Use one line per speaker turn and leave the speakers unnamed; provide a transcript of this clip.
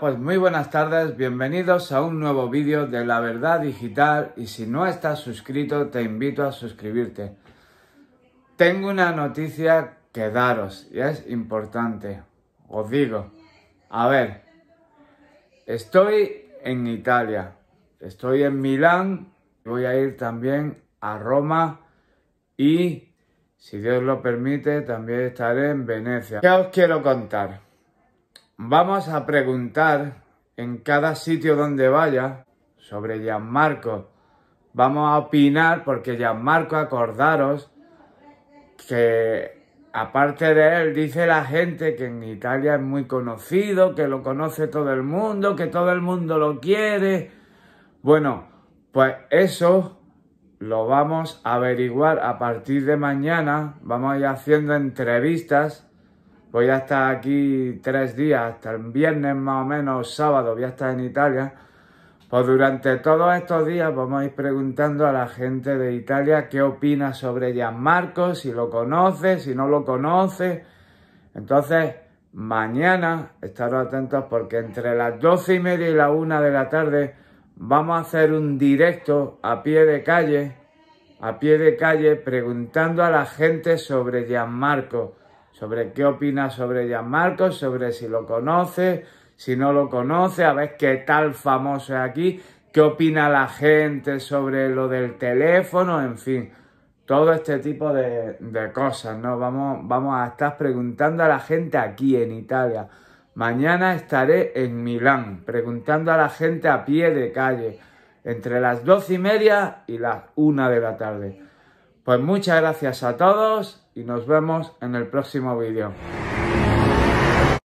pues muy buenas tardes, bienvenidos a un nuevo vídeo de La Verdad Digital y si no estás suscrito te invito a suscribirte. Tengo una noticia que daros y es importante, os digo. A ver, estoy en Italia, estoy en Milán, voy a ir también a Roma y si Dios lo permite también estaré en Venecia. ¿Qué os quiero contar? Vamos a preguntar en cada sitio donde vaya sobre Gianmarco. Vamos a opinar porque Gianmarco, acordaros que aparte de él, dice la gente que en Italia es muy conocido, que lo conoce todo el mundo, que todo el mundo lo quiere. Bueno, pues eso lo vamos a averiguar a partir de mañana. Vamos a ir haciendo entrevistas Voy a estar aquí tres días, hasta el viernes más o menos, sábado, voy a estar en Italia. Pues durante todos estos días vamos a ir preguntando a la gente de Italia qué opina sobre Gianmarco, si lo conoce, si no lo conoce. Entonces, mañana, estaros atentos porque entre las doce y media y la una de la tarde vamos a hacer un directo a pie de calle, a pie de calle, preguntando a la gente sobre Gianmarco sobre qué opina sobre Gianmarco, sobre si lo conoce, si no lo conoce, a ver qué tal famoso es aquí, qué opina la gente sobre lo del teléfono, en fin, todo este tipo de, de cosas, ¿no? Vamos, vamos a estar preguntando a la gente aquí en Italia. Mañana estaré en Milán, preguntando a la gente a pie de calle, entre las doce y media y las una de la tarde. Pues muchas gracias a todos y nos vemos en el próximo vídeo.